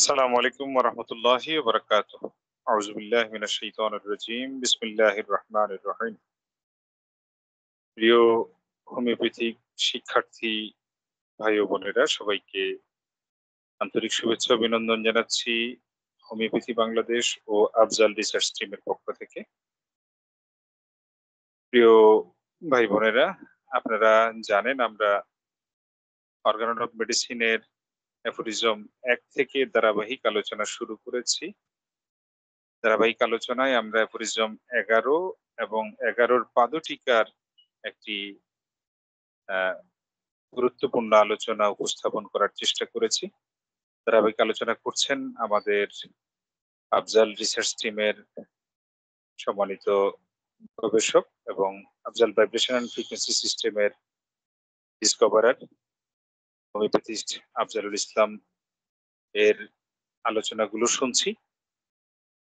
আসসালামু আলাইকুম ওয়া রাহমাতুল্লাহি ওয়া বারাকাতুহু আউযু বিল্লাহি মিনাশ শাইতানির রাজীম বিসমিল্লাহির রহমানির রহিম প্রিয় হোমিওপ্যাথিক শিক্ষার্থী ভাই ও বোনেরা সবাইকে আন্তরিক শুভেচ্ছা অভিনন্দন জানাচ্ছি হোমিওপ্যাথি বাংলাদেশ ও আফজাল রিসার্চ টিমের পক্ষ থেকে প্রিয় ভাই বোনেরা আপনারা জানেন আমরা অর্গান অফ মেডিসিনের অ্যাফোরিজম এক থেকে ধারাবাহিক আলোচনা শুরু করেছি ধারাবাহিক আলোচনায় আমরা অ্যাফোরিজম এগারো এবং এগারোর পাদটিকার একটি গুরুত্বপূর্ণ আলোচনা উপস্থাপন করার চেষ্টা করেছি ধারাবাহিক আলোচনা করছেন আমাদের আফজাল রিসার্চ টিমের সম্মানিত গবেষক এবং আফজাল ভাইব্রেশন অ্যান্ড ফ্রিকোয়েন্সি সিস্টেমের ডিসকভারার হোমিওপ্যাথিস্ট আফজালুল ইসলাম এর আলোচনাগুলো শুনছি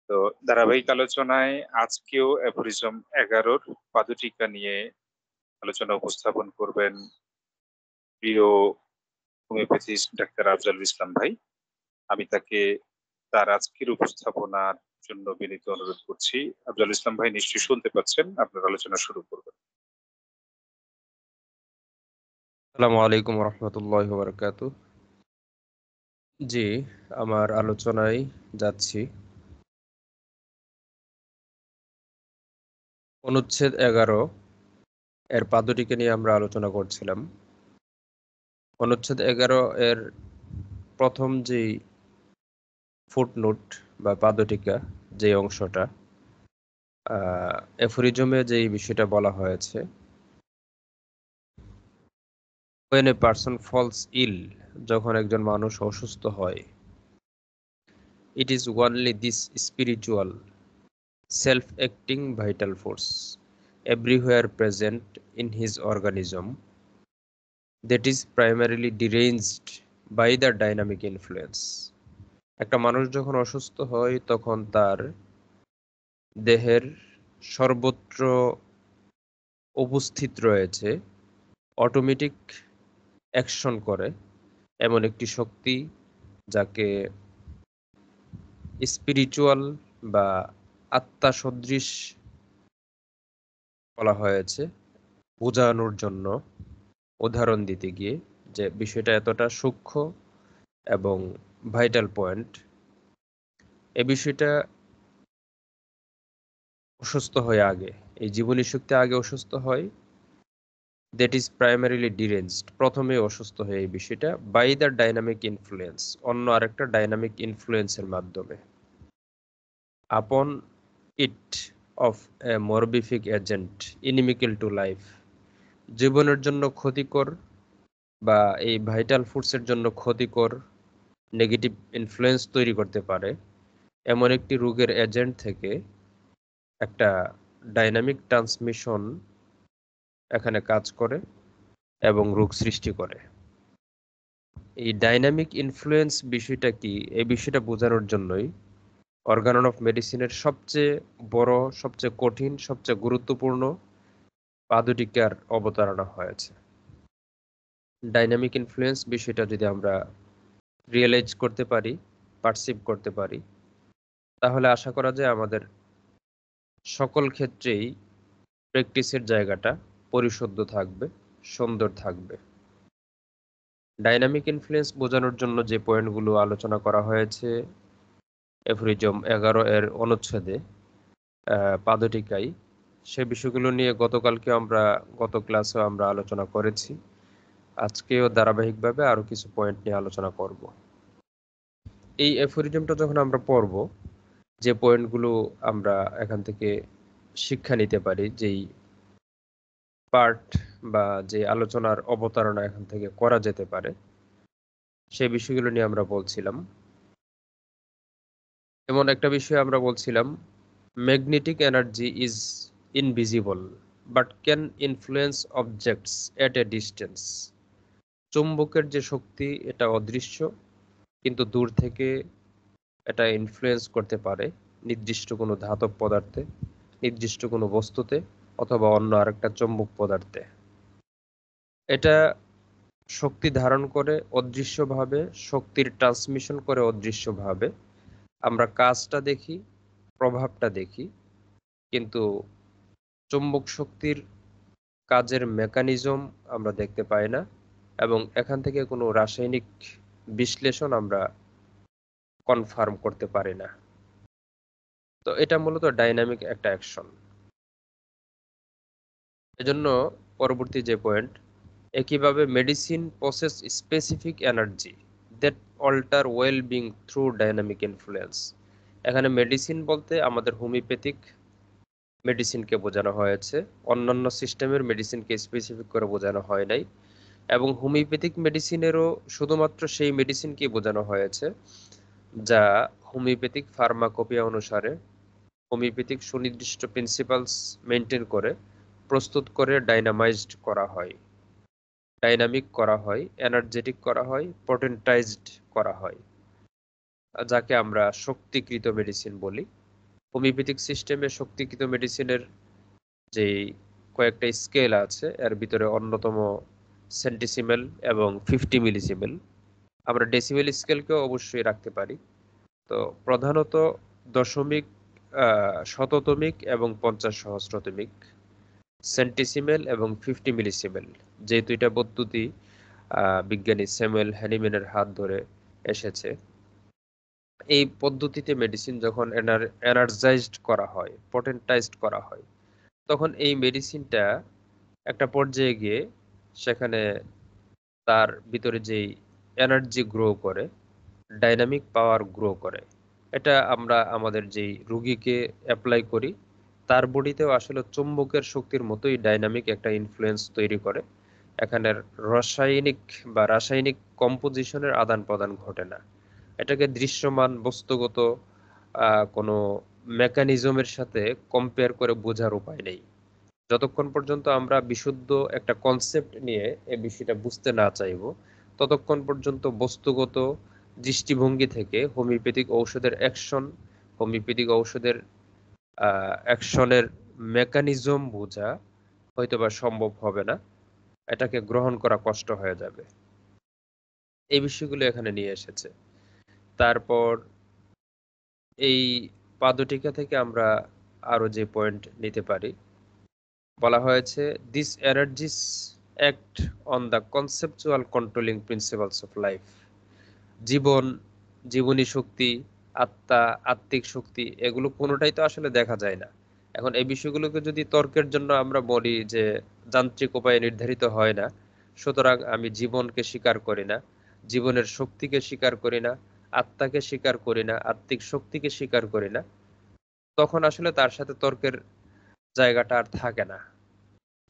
তো ধারাবাহিক আলোচনায় আজকেও অ্যাফোরিজম এগারোর পাদুটিকা নিয়ে আলোচনা উপস্থাপন করবেন প্রিয় হোমিওপ্যাথিস্ট ডাক্তার আফজালুল ইসলাম ভাই আমি তাকে তার আজকের উপস্থাপনার জন্য বিনীত অনুরোধ করছি আফজাল ইসলাম ভাই নিশ্চয়ই শুনতে পাচ্ছেন আপনার আলোচনা শুরু করবেন আসসালামু আলাইকুম রহমতুল্লাহ বরকাত জি আমার আলোচনায় যাচ্ছি অনুচ্ছেদ এগারো এর পাদুটিকে নিয়ে আমরা আলোচনা করছিলাম অনুচ্ছেদ এগারো এর প্রথম যে ফুটনোট বা পাদুটিকা যে অংশটা এফরিজমে যে বিষয়টা বলা হয়েছে when a person falls ill যখন একজন মানুষ অসুস্থ হয় it is only this spiritual self acting vital force everywhere present in his organism that is primarily deranged by the dynamic influence একটা মানুষ যখন অসুস্থ হয় তখন তার দেহের সর্বত্র উপস্থিত রয়েছে অটোমেটিক অ্যাকশন করে এমন একটি শক্তি যাকে স্পিরিচুয়াল বা আত্মা সদৃশ বলা হয়েছে বোঝানোর জন্য উদাহরণ দিতে গিয়ে যে বিষয়টা এতটা সূক্ষ্ম এবং ভাইটাল পয়েন্ট এ বিষয়টা অসুস্থ হয়ে আগে এই জীবনী শক্তি আগে অসুস্থ হয় দ্যাট ইজ প্রাইমারিলি ডিরেঞ্জড প্রথমে অসুস্থ হয়ে এই বিষয়টা বাই দ্য ডাইনামিক ইনফ্লুয়েন্স অন্য আরেকটা ডাইনামিক ইনফ্লুয়েন্সের মাধ্যমে upon it of a morbific agent inimical to life জীবনের জন্য ক্ষতিকর বা এই ভাইটাল ফুডসের জন্য ক্ষতিকর নেগেটিভ ইনফ্লুয়েন্স তৈরি করতে পারে এমন একটি রোগের এজেন্ট থেকে একটা ডাইনামিক ট্রান্সমিশন এখানে কাজ করে এবং রোগ সৃষ্টি করে এই ডাইনামিক ইনফ্লুয়েন্স বিষয়টা কি এই বিষয়টা বোঝানোর জন্যই অর্গান অফ মেডিসিনের সবচেয়ে বড় সবচেয়ে কঠিন সবচেয়ে গুরুত্বপূর্ণ পাদুটিকার অবতারণা হয়েছে ডাইনামিক ইনফ্লুয়েন্স বিষয়টা যদি আমরা রিয়েলাইজ করতে পারি পার্সিভ করতে পারি তাহলে আশা করা যায় আমাদের সকল ক্ষেত্রেই প্র্যাকটিসের জায়গাটা পরিশুদ্ধ থাকবে সুন্দর থাকবে ডাইনামিক ইনফ্লুয়েন্স বোঝানোর জন্য যে পয়েন্টগুলো আলোচনা করা হয়েছে এফরিজম এগারো এর অনুচ্ছেদে পাদটিকাই সে বিষয়গুলো নিয়ে গতকালকে আমরা গত ক্লাসে আমরা আলোচনা করেছি আজকেও ধারাবাহিকভাবে আরও কিছু পয়েন্ট নিয়ে আলোচনা করব এই এফরিজমটা যখন আমরা পড়ব যে পয়েন্টগুলো আমরা এখান থেকে শিক্ষা নিতে পারি যেই পার্ট বা যে আলোচনার অবতারণা এখান থেকে করা যেতে পারে সেই বিষয়গুলো নিয়ে আমরা বলছিলাম এমন একটা বিষয় আমরা বলছিলাম magnetic energy is invisible but can influence objects at a distance চুম্বকের যে শক্তি এটা অদৃশ্য কিন্তু দূর থেকে এটা ইনফ্লুয়েন্স করতে পারে নির্দিষ্ট কোনো ধাতব পদার্থে নির্দিষ্ট কোনো বস্তুতে অথবা অন্য আরেকটা চৌম্বক পদার্থে এটা শক্তি ধারণ করে অদৃশ্যভাবে শক্তির ট্রান্সমিশন করে অদৃশ্যভাবে আমরা কাজটা দেখি প্রভাবটা দেখি কিন্তু চুম্বক শক্তির কাজের মেকানিজম আমরা দেখতে পাই না এবং এখান থেকে কোনো রাসায়নিক বিশ্লেষণ আমরা কনফার্ম করতে পারি না তো এটা মূলত ডাইনামিক একটা অ্যাকশন এজন্য পরবর্তী যে পয়েন্ট একইভাবে medicine process specific energy that alter well being through dynamic influence এখানে মেডিসিন বলতে আমাদের হোমিওপ্যাথিক মেডিসিনকে বোঝানো হয়েছে অন্যান্য সিস্টেমের মেডিসিনকে স্পেসিফিক করে বোঝানো হয় নাই এবং হোমিওপ্যাথিক মেডিসিনেরও শুধুমাত্র সেই মেডিসিনকে বোঝানো হয়েছে যা হোমিওপ্যাথিক ফার্মাকোপিয়া অনুসারে হোমিওপ্যাথিক সুনির্দিষ্ট প্রিন্সিপালস মেনটেন করে প্রস্তুত করে ডাইনামাইজড করা হয় ডাইনামিক করা হয় এনার্জেটিক করা হয় পটেন্টাইজড করা হয় যাকে আমরা শক্তিকৃত মেডিসিন বলি হোমিওপ্যাথিক সিস্টেমে শক্তিকৃত মেডিসিনের যে কয়েকটা স্কেল আছে এর ভিতরে অন্যতম সেন্টিসিমেল এবং ফিফটি মিলিসিমেল আমরা ডেসিমেল স্কেলকেও অবশ্যই রাখতে পারি তো প্রধানত দশমিক শততমিক এবং পঞ্চাশ সহস্রতমিক সেন্টিসিমেল এবং ফিফটি মিলিসিমেল যে দুইটা পদ্ধতি বিজ্ঞানী স্যামুয়েল হ্যানিম্যানের হাত ধরে এসেছে এই পদ্ধতিতে মেডিসিন যখন এনার্জাইজড করা হয় পটেন্টাইজড করা হয় তখন এই মেডিসিনটা একটা পর্যায়ে গিয়ে সেখানে তার ভিতরে যেই এনার্জি গ্রো করে ডাইনামিক পাওয়ার গ্রো করে এটা আমরা আমাদের যেই রুগীকে অ্যাপ্লাই করি তার বডিতেও আসলে চুম্বকের শক্তির মতোই ডাইনামিক একটা ইনফ্লুয়েন্স তৈরি করে এখানে রাসায়নিক বা রাসায়নিক কম্পোজিশনের আদান প্রদান ঘটে না এটাকে দৃশ্যমান বস্তুগত কোনো মেকানিজমের সাথে কম্পেয়ার করে বোঝার উপায় নেই যতক্ষণ পর্যন্ত আমরা বিশুদ্ধ একটা কনসেপ্ট নিয়ে এ বিষয়টা বুঝতে না চাইব ততক্ষণ পর্যন্ত বস্তুগত দৃষ্টিভঙ্গি থেকে হোমিওপ্যাথিক ঔষধের অ্যাকশন হোমিওপ্যাথিক ঔষধের অ্যাকশনের মেকানিজম বোঝা হয়তোবা সম্ভব হবে না এটাকে গ্রহণ করা কষ্ট হয়ে যাবে এই বিষয়গুলো এখানে নিয়ে এসেছে তারপর এই পাদটিকা থেকে আমরা আরও যে পয়েন্ট নিতে পারি বলা হয়েছে this energies act on the conceptual controlling principles of life জীবন জীবনী শক্তি আত্মা আত্মিক শক্তি এগুলো কোনোটাই তো আসলে দেখা যায় না এখন এই বিষয়গুলোকে যদি তর্কের জন্য আমরা বলি যে যান্ত্রিক উপায়ে নির্ধারিত হয় না সুতরাং আমি জীবনকে স্বীকার করি না জীবনের শক্তিকে স্বীকার করি না আত্মাকে স্বীকার করি না আত্মিক শক্তিকে স্বীকার করি না তখন আসলে তার সাথে তর্কের জায়গাটা আর থাকে না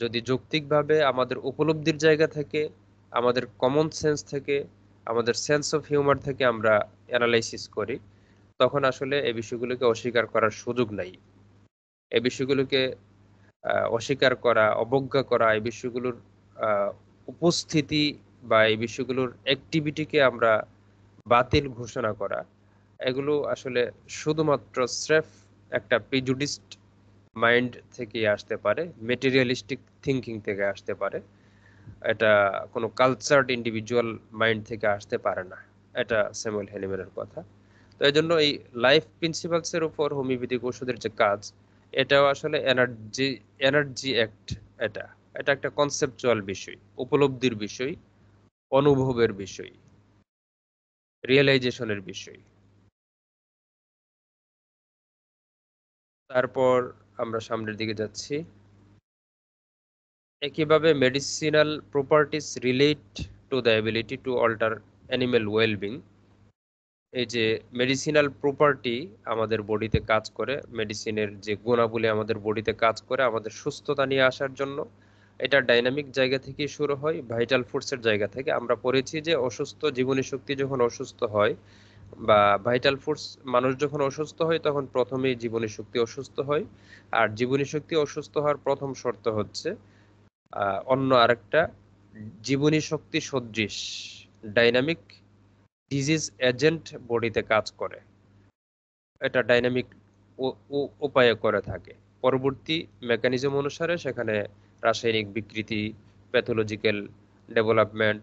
যদি যৌক্তিকভাবে আমাদের উপলব্ধির জায়গা থেকে আমাদের কমন সেন্স থেকে আমাদের সেন্স অফ হিউমার থেকে আমরা অ্যানালাইসিস করি তখন আসলে এই বিষয়গুলোকে অস্বীকার করার সুযোগ নাই এই বিষয়গুলোকে অস্বীকার করা অবজ্ঞা করা এই বিষয়গুলোর উপস্থিতি বা এই বিষয়গুলোর অ্যাক্টিভিটিকে আমরা বাতিল ঘোষণা করা এগুলো আসলে শুধুমাত্র স্রেফ একটা প্রিজুডিস্ট মাইন্ড থেকে আসতে পারে মেটেরিয়ালিস্টিক থিঙ্কিং থেকে আসতে পারে এটা কোনো কালচার্ড ইন্ডিভিজুয়াল মাইন্ড থেকে আসতে পারে না এটা স্যামুয়েল হেলিমেনের কথা তো এই জন্য এই লাইফ প্রিন্সিপালসের উপর হোমিওপ্যাথিক ওষুধের যে কাজ এটাও আসলে এনার্জি এনার্জি অ্যাক্ট এটা এটা একটা কনসেপচুয়াল বিষয় উপলব্ধির বিষয় অনুভবের বিষয় রিয়েলাইজেশনের বিষয় তারপর আমরা সামনের দিকে যাচ্ছি একইভাবে medicinal properties relate to the ability to alter animal wellbeing এই যে মেডিসিনাল প্রপার্টি আমাদের বডিতে কাজ করে মেডিসিনের যে গুণাবলী আমাদের বডিতে কাজ করে আমাদের সুস্থতা নিয়ে আসার জন্য এটা ডাইনামিক জায়গা থেকে শুরু হয় ভাইটাল ফোর্সের জায়গা থেকে আমরা পড়েছি যে অসুস্থ জীবনী শক্তি যখন অসুস্থ হয় বা ভাইটাল ফোর্স মানুষ যখন অসুস্থ হয় তখন প্রথমেই জীবনী শক্তি অসুস্থ হয় আর জীবনী শক্তি অসুস্থ হওয়ার প্রথম শর্ত হচ্ছে অন্য আরেকটা জীবনী শক্তি সদৃশ ডাইনামিক ডিজিজ এজেন্ট বডিতে কাজ করে এটা ডাইনামিক উপায়ে করে থাকে পরবর্তী মেকানিজম অনুসারে সেখানে রাসায়নিক বিকৃতি প্যাথোলজিক্যাল ডেভেলপমেন্ট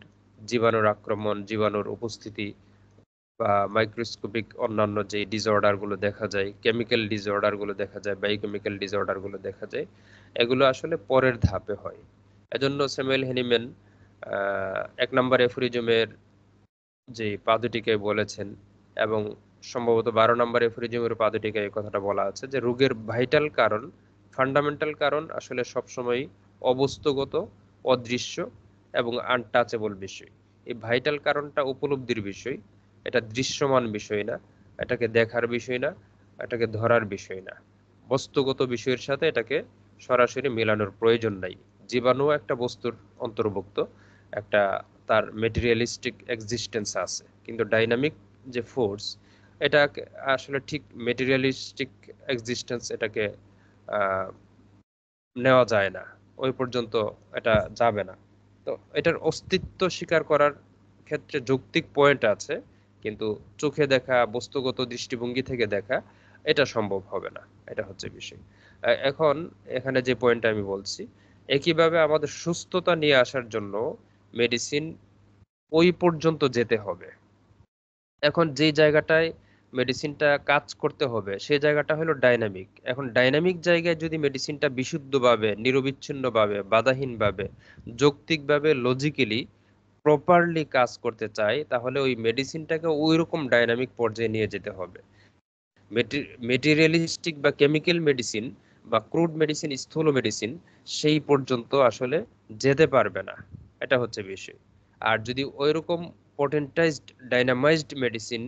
জীবাণুর আক্রমণ জীবাণুর উপস্থিতি বা মাইক্রোস্কোপিক অন্যান্য যে ডিসঅর্ডারগুলো দেখা যায় কেমিক্যাল ডিসঅর্ডারগুলো দেখা যায় বায়োকেমিক্যাল ডিসঅর্ডারগুলো দেখা যায় এগুলো আসলে পরের ধাপে হয় এজন্য স্যামুয়েল হেনিম্যান এক নম্বর এফরিজমের যে পাদুটিকে বলেছেন এবং সম্ভবত বারো নম্বরে ফ্রিজিমের পাদুটিকে এই কথাটা বলা আছে যে রোগের ভাইটাল কারণ ফান্ডামেন্টাল কারণ আসলে সবসময় অবস্থগত অদৃশ্য এবং আনটাচেবল বিষয় এই ভাইটাল কারণটা উপলব্ধির বিষয় এটা দৃশ্যমান বিষয় না এটাকে দেখার বিষয় না এটাকে ধরার বিষয় না বস্তুগত বিষয়ের সাথে এটাকে সরাসরি মেলানোর প্রয়োজন নাই জীবাণু একটা বস্তুর অন্তর্ভুক্ত একটা তার মেটেরিয়ালিস্টিক এক্সিস্টেন্স আছে কিন্তু ডাইনামিক যে ফোর্স এটা আসলে ঠিক মেটেরিয়ালিস্টিক এক্সিস্টেন্স এটাকে নেওয়া যায় না ওই পর্যন্ত এটা যাবে না তো এটার অস্তিত্ব স্বীকার করার ক্ষেত্রে যৌক্তিক পয়েন্ট আছে কিন্তু চোখে দেখা বস্তুগত দৃষ্টিভঙ্গি থেকে দেখা এটা সম্ভব হবে না এটা হচ্ছে বিষয় এখন এখানে যে পয়েন্টটা আমি বলছি একইভাবে আমাদের সুস্থতা নিয়ে আসার জন্য মেডিসিন ওই পর্যন্ত যেতে হবে এখন যে জায়গাটায় মেডিসিনটা কাজ করতে হবে সেই জায়গাটা হলো ডাইনামিক এখন ডাইনামিক জায়গায় যদি মেডিসিনটা বিশুদ্ধভাবে নিরবিচ্ছিন্নভাবে বাধাহীনভাবে যৌক্তিকভাবে লজিক্যালি প্রপারলি কাজ করতে চাই তাহলে ওই মেডিসিনটাকে ওই রকম ডাইনামিক পর্যায়ে নিয়ে যেতে হবে মেটেরিয়ালিস্টিক বা কেমিক্যাল মেডিসিন বা ক্রুড মেডিসিন স্থূল মেডিসিন সেই পর্যন্ত আসলে যেতে পারবে না এটা হচ্ছে বিষয় আর যদি ওই রকম পটেন্টাইজড ডাইনামাইজড মেডিসিন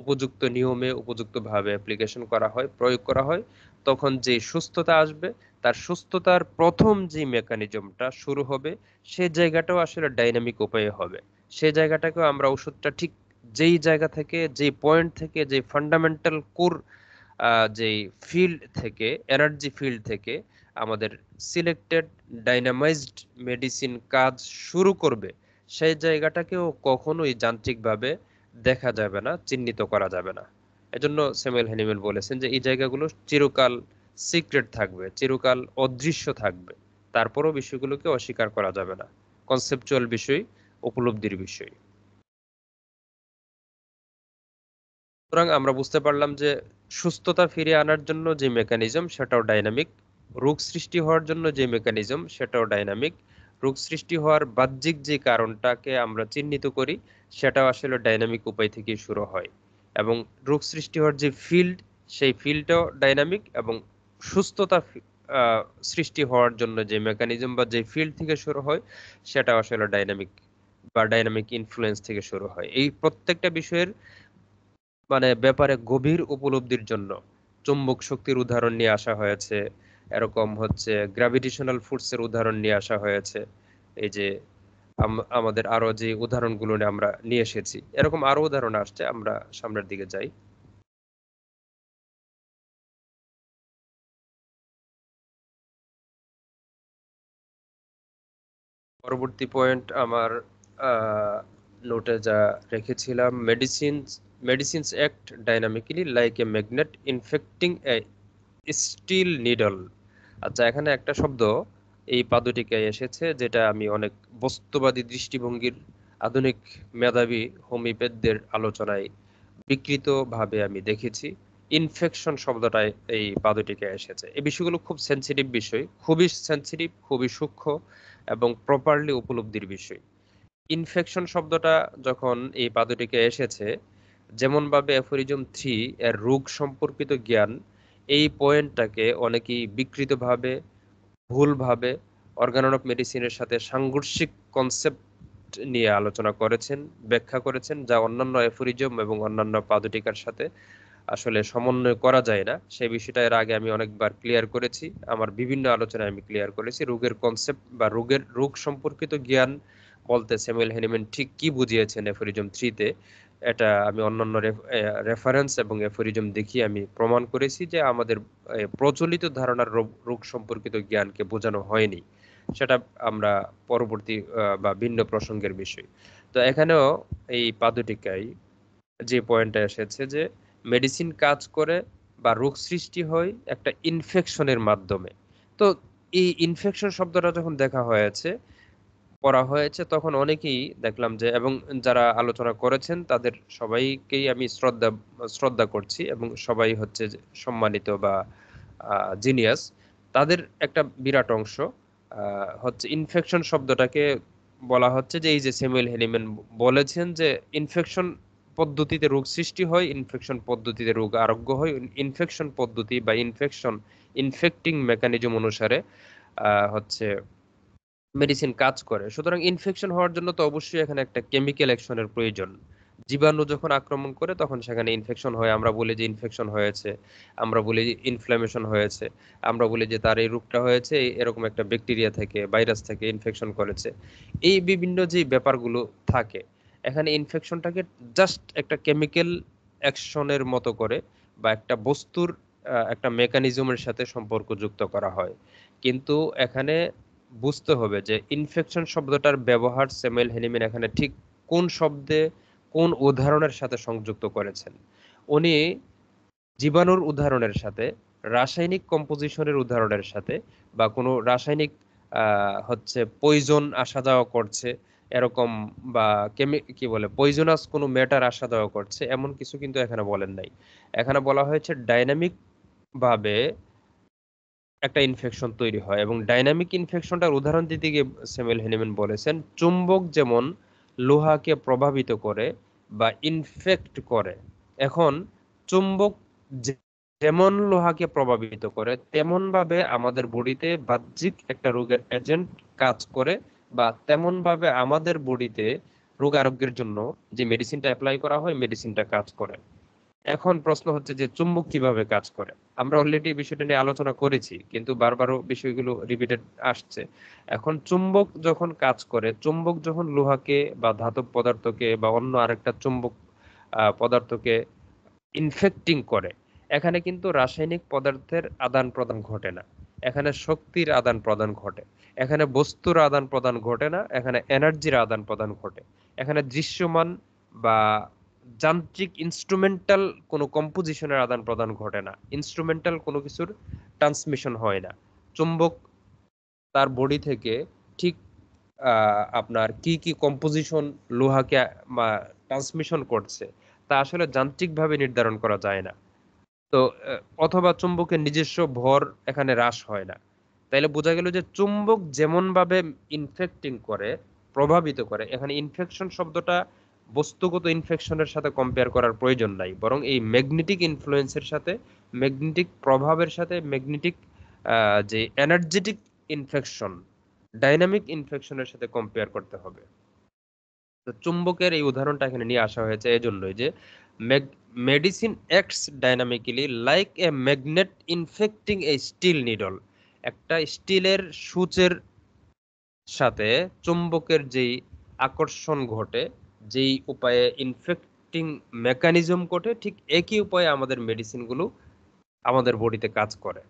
উপযুক্ত নিয়মে উপযুক্তভাবে অ্যাপ্লিকেশন করা হয় প্রয়োগ করা হয় তখন যে সুস্থতা আসবে তার সুস্থতার প্রথম যে মেকানিজমটা শুরু হবে সে জায়গাটাও আসলে ডাইনামিক উপায়ে হবে সে জায়গাটাকেও আমরা ওষুধটা ঠিক যেই জায়গা থেকে যে পয়েন্ট থেকে যে ফান্ডামেন্টাল কোর যে ফিল্ড থেকে এনার্জি ফিল্ড থেকে আমাদের সিলেক্টেড ডাইনামাইজড মেডিসিন কাজ শুরু করবে সেই জায়গাটাকেও কখনোই যান্ত্রিকভাবে দেখা যাবে না চিহ্নিত করা যাবে না এজন্য সেমেল হ্যানিমেল বলেছেন যে এই জায়গাগুলো চিরকাল সিক্রেট থাকবে চিরকাল অদৃশ্য থাকবে তারপরও বিষয়গুলোকে অস্বীকার করা যাবে না কনসেপচুয়াল বিষয় উপলব্ধির বিষয় সুতরাং আমরা বুঝতে পারলাম যে সুস্থতা ফিরিয়ে আনার জন্য যে মেকানিজম সেটাও ডাইনামিক রোগ সৃষ্টি হওয়ার জন্য যে মেকানিজম সেটাও ডাইনামিক রোগ সৃষ্টি হওয়ার বাহ্যিক যে কারণটাকে আমরা চিহ্নিত করি সেটাও আসলে ডাইনামিক উপায় থেকে শুরু হয় এবং রোগ সৃষ্টি হওয়ার যে ফিল্ড সেই ফিল্ডটাও ডাইনামিক এবং সুস্থতা সৃষ্টি হওয়ার জন্য যে মেকানিজম বা যে ফিল্ড থেকে শুরু হয় সেটা আসলে ডাইনামিক বা ডাইনামিক ইনফ্লুয়েন্স থেকে শুরু হয় এই প্রত্যেকটা বিষয়ের মানে ব্যাপারে গভীর উপলব্ধির জন্য চুম্বক শক্তির উদাহরণ নিয়ে আসা হয়েছে এরকম হচ্ছে গ্র্যাভিটেশনাল ফোর্সের উদাহরণ নিয়ে আসা হয়েছে এই যে আমাদের আরো যে উদাহরণগুলো আমরা নিয়ে এসেছি এরকম আরো উদাহরণ আসছে আমরা সামনের দিকে যাই পরবর্তী পয়েন্ট আমার নোটে যা রেখেছিলাম medicines medicines act dynamically like a magnet infecting a steel needle আচ্ছা এখানে একটা শব্দ এই পাদুটিকে এসেছে যেটা আমি অনেক বস্তুবাদী দৃষ্টিভঙ্গির আধুনিক মেধাবী হোমিপেদদের আলোচনায় বিকৃতভাবে আমি দেখেছি ইনফেকশন শব্দটা এই পাদুটিকে এসেছে এই বিষয়গুলো খুব সেন্সিটিভ বিষয় খুবই সেন্সিটিভ খুবই সূক্ষ্ম এবং প্রপারলি উপলব্ধির বিষয় ইনফেকশন শব্দটা যখন এই পাদুটিকে এসেছে যেমনভাবে অ্যাফোরিজম থ্রি এর রোগ সম্পর্কিত জ্ঞান এই পয়েন্টটাকে অনেকেই বিকৃতভাবে ভুলভাবে অর্গানন অফ মেডিসিনের সাথে সাংঘর্ষিক কনসেপ্ট নিয়ে আলোচনা করেছেন ব্যাখ্যা করেছেন যা অন্যান্য এফোরিজম এবং অন্যান্য পাদটিকার সাথে আসলে সমন্বয় করা যায় না সেই বিষয়টা এর আগে আমি অনেকবার ক্লিয়ার করেছি আমার বিভিন্ন আলোচনায় আমি ক্লিয়ার করেছি রোগের কনসেপ্ট বা রোগের রোগ সম্পর্কিত জ্ঞান বলতে স্যামুয়েল হেনিম্যান ঠিক কি বুঝিয়েছেন এফোরিজম থ্রিতে এটা আমি অন্যান্য রেফারেন্স এবং এফোরিজম দেখিয়ে আমি প্রমাণ করেছি যে আমাদের প্রচলিত ধারণার রোগ সম্পর্কিত জ্ঞানকে বোঝানো হয়নি সেটা আমরা পরবর্তী বা ভিন্ন প্রসঙ্গের বিষয় তো এখানেও এই পাদটিকায় যে পয়েন্টটা এসেছে যে মেডিসিন কাজ করে বা রোগ সৃষ্টি হয় একটা ইনফেকশনের মাধ্যমে তো এই ইনফেকশন শব্দটা যখন দেখা হয়েছে করা হয়েছে তখন অনেকেই দেখলাম যে এবং যারা আলোচনা করেছেন তাদের সবাইকেই আমি শ্রদ্ধা শ্রদ্ধা করছি এবং সবাই হচ্ছে সম্মানিত বা জিনিয়াস তাদের একটা বিরাট অংশ হচ্ছে ইনফেকশন শব্দটাকে বলা হচ্ছে যে এই যে সেমুয়েল হেলিম্যান বলেছেন যে ইনফেকশন পদ্ধতিতে রোগ সৃষ্টি হয় ইনফেকশন পদ্ধতিতে রোগ আরোগ্য হয় ইনফেকশন পদ্ধতি বা ইনফেকশন ইনফেক্টিং মেকানিজম অনুসারে হচ্ছে মেডিসিন কাজ করে সুতরাং ইনফেকশন হওয়ার জন্য তো অবশ্যই এখানে একটা কেমিক্যাল অ্যাকশনের প্রয়োজন জীবাণু যখন আক্রমণ করে তখন সেখানে ইনফেকশন হয় আমরা বলি যে ইনফেকশন হয়েছে আমরা বলি যে ইনফ্ল্যামেশন হয়েছে আমরা বলি যে তার এই রোগটা হয়েছে এরকম একটা ব্যাকটেরিয়া থেকে ভাইরাস থেকে ইনফেকশন করেছে এই বিভিন্ন যে ব্যাপারগুলো থাকে এখানে ইনফেকশনটাকে জাস্ট একটা কেমিক্যাল অ্যাকশনের মতো করে বা একটা বস্তুর একটা মেকানিজমের সাথে সম্পর্কযুক্ত করা হয় কিন্তু এখানে বুঝতে হবে যে ইনফেকশন শব্দটার ব্যবহার স্যামুয়েল হেলিমেন এখানে ঠিক কোন শব্দে কোন উদাহরণের সাথে সংযুক্ত করেছেন উনি জীবাণুর উদাহরণের সাথে রাসায়নিক কম্পোজিশনের উদাহরণের সাথে বা কোনো রাসায়নিক হচ্ছে পয়জন আসা যাওয়া করছে এরকম বা কেমি কি বলে পয়জনাস কোনো ম্যাটার আসা যাওয়া করছে এমন কিছু কিন্তু এখানে বলেন নাই এখানে বলা হয়েছে ডাইনামিক ভাবে একটা ইনফেকশন তৈরি হয় এবং ডাইনামিক ইনফেকশনটার উদাহরণ দিতে গিয়ে স্যামুয়েল হেনিম্যান বলেছেন চুম্বক যেমন লোহাকে প্রভাবিত করে বা ইনফেক্ট করে এখন চুম্বক যেমন লোহাকে প্রভাবিত করে তেমনভাবে আমাদের বডিতে বাহ্যিক একটা রোগের এজেন্ট কাজ করে বা তেমনভাবে আমাদের বডিতে রোগ আরোগ্যের জন্য যে মেডিসিনটা অ্যাপ্লাই করা হয় মেডিসিনটা কাজ করে এখন প্রশ্ন হচ্ছে যে চুম্বক কিভাবে কাজ করে আমরা অলরেডি বিষয়টা নিয়ে আলোচনা করেছি কিন্তু বারবারও বিষয়গুলো রিপিটেড আসছে এখন চুম্বক যখন কাজ করে চুম্বক যখন লোহাকে বা ধাতব পদার্থকে বা অন্য আরেকটা চুম্বক পদার্থকে ইনফেক্টিং করে এখানে কিন্তু রাসায়নিক পদার্থের আদান প্রদান ঘটে না এখানে শক্তির আদান প্রদান ঘটে এখানে বস্তুর আদান প্রদান ঘটে না এখানে এনার্জির আদান প্রদান ঘটে এখানে দৃশ্যমান বা যান্ত্রিক ইনস্ট্রুমেন্টাল কোনো কম্পোজিশনের আদান প্রদান ঘটে না ইনস্ট্রুমেন্টাল কোনো কিছুর ট্রান্সমিশন হয় না চুম্বক তার বডি থেকে ঠিক আপনার কি কি কম্পোজিশন লোহাকে ট্রান্সমিশন করছে তা আসলে যান্ত্রিকভাবে নির্ধারণ করা যায় না তো অথবা চুম্বকের নিজস্ব ভর এখানে হ্রাস হয় না তাইলে বোঝা গেল যে চুম্বক যেমনভাবে ইনফেক্টিং করে প্রভাবিত করে এখানে ইনফেকশন শব্দটা বস্তুগত ইনফেকশনের সাথে কম্পেয়ার করার প্রয়োজন নাই বরং এই ম্যাগনেটিক ইনফ্লুয়েন্সের সাথে ম্যাগনেটিক প্রভাবের সাথে ম্যাগনেটিক যে এনার্জেটিক ইনফেকশন ডাইনামিক ইনফেকশনের সাথে কম্পেয়ার করতে হবে তো চুম্বকের এই উদাহরণটা এখানে নিয়ে আসা হয়েছে এজন্যই যে medicine acts dynamically like a magnet infecting a steel needle একটা স্টিলের সূচের সাথে চুম্বকের যেই আকর্ষণ ঘটে যেই উপায়ে ইনফেক্টিং মেকানিজম ঘটে ঠিক একই উপায়ে আমাদের মেডিসিনগুলো আমাদের বডিতে কাজ করে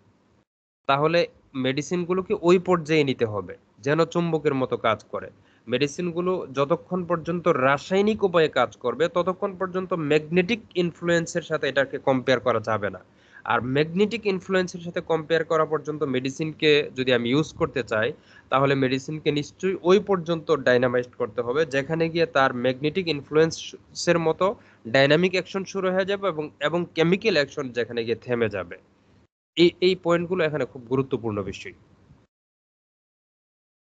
তাহলে মেডিসিনগুলোকে ওই পর্যায়ে নিতে হবে যেন চুম্বকের মতো কাজ করে মেডিসিনগুলো যতক্ষণ পর্যন্ত রাসায়নিক উপায়ে কাজ করবে ততক্ষণ পর্যন্ত ম্যাগনেটিক ইনফ্লুয়েন্সের সাথে এটাকে কম্পেয়ার করা যাবে না আর ম্যাগনেটিক ইনফ্লুয়েন্সের সাথে কম্পেয়ার করা পর্যন্ত মেডিসিনকে যদি আমি ইউজ করতে চাই তাহলে মেডিসিনকে নিশ্চয়ই ওই পর্যন্ত ডাইনামাইজড করতে হবে যেখানে গিয়ে তার ম্যাগনেটিক ইনফ্লুয়েন্সের মতো ডাইনামিক অ্যাকশন শুরু হয়ে যাবে এবং এবং কেমিক্যাল অ্যাকশন যেখানে গিয়ে থেমে যাবে এই এই পয়েন্টগুলো এখানে খুব গুরুত্বপূর্ণ বিষয়